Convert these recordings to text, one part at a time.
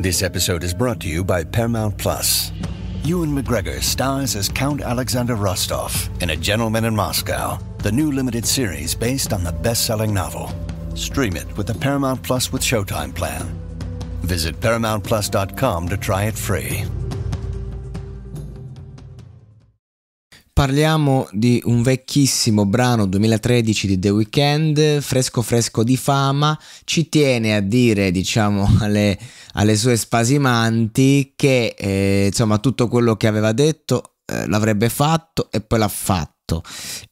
This episode is brought to you by Paramount Plus. Ewan McGregor stars as Count Alexander Rostov in A Gentleman in Moscow, the new limited series based on the best selling novel. Stream it with the Paramount Plus with Showtime plan. Visit ParamountPlus.com to try it free. Parliamo di un vecchissimo brano 2013 di The Weeknd, fresco fresco di fama, ci tiene a dire diciamo alle, alle sue spasimanti che eh, insomma tutto quello che aveva detto eh, l'avrebbe fatto e poi l'ha fatto.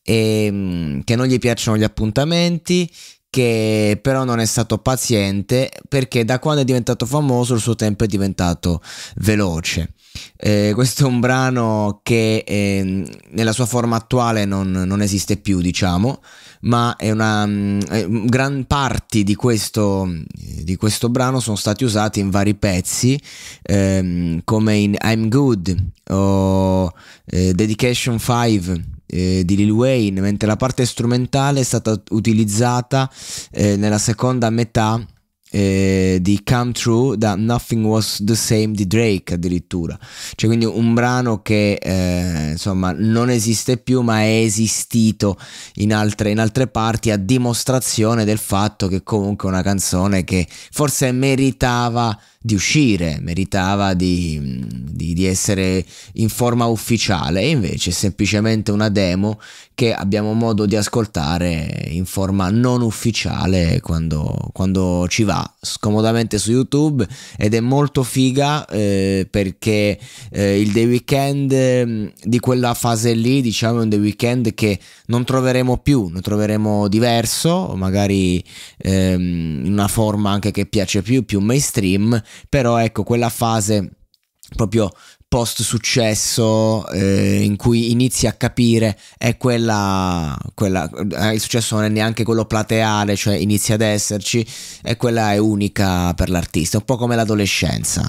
E, ehm, che non gli piacciono gli appuntamenti, che però non è stato paziente perché da quando è diventato famoso il suo tempo è diventato veloce. Eh, questo è un brano che eh, nella sua forma attuale non, non, esiste più, diciamo, ma è una eh, gran parte di questo, di questo, brano sono stati usati in vari pezzi, ehm, come in I'm Good o eh, Dedication 5 eh, di Lil Wayne, mentre la parte strumentale è stata utilizzata eh, nella seconda metà eh, di Come True da Nothing Was the Same di Drake addirittura. Cioè quindi un brano che eh, insomma non esiste più ma è esistito in altre, in altre parti a dimostrazione del fatto che comunque è una canzone che forse meritava di uscire, meritava di, di, di, essere in forma ufficiale e invece è semplicemente una demo che abbiamo modo di ascoltare in forma non ufficiale quando, quando ci va, scomodamente su YouTube ed è molto figa eh, perché eh, il The Weeknd mm, di quella fase lì diciamo è un The Weeknd che non troveremo più, ne troveremo diverso, magari ehm, in una forma anche che piace più, più mainstream però ecco quella fase proprio post successo eh, in cui inizi a capire è quella, quella eh, il successo non è neanche quello plateale cioè inizia ad esserci e quella è unica per l'artista un po' come l'adolescenza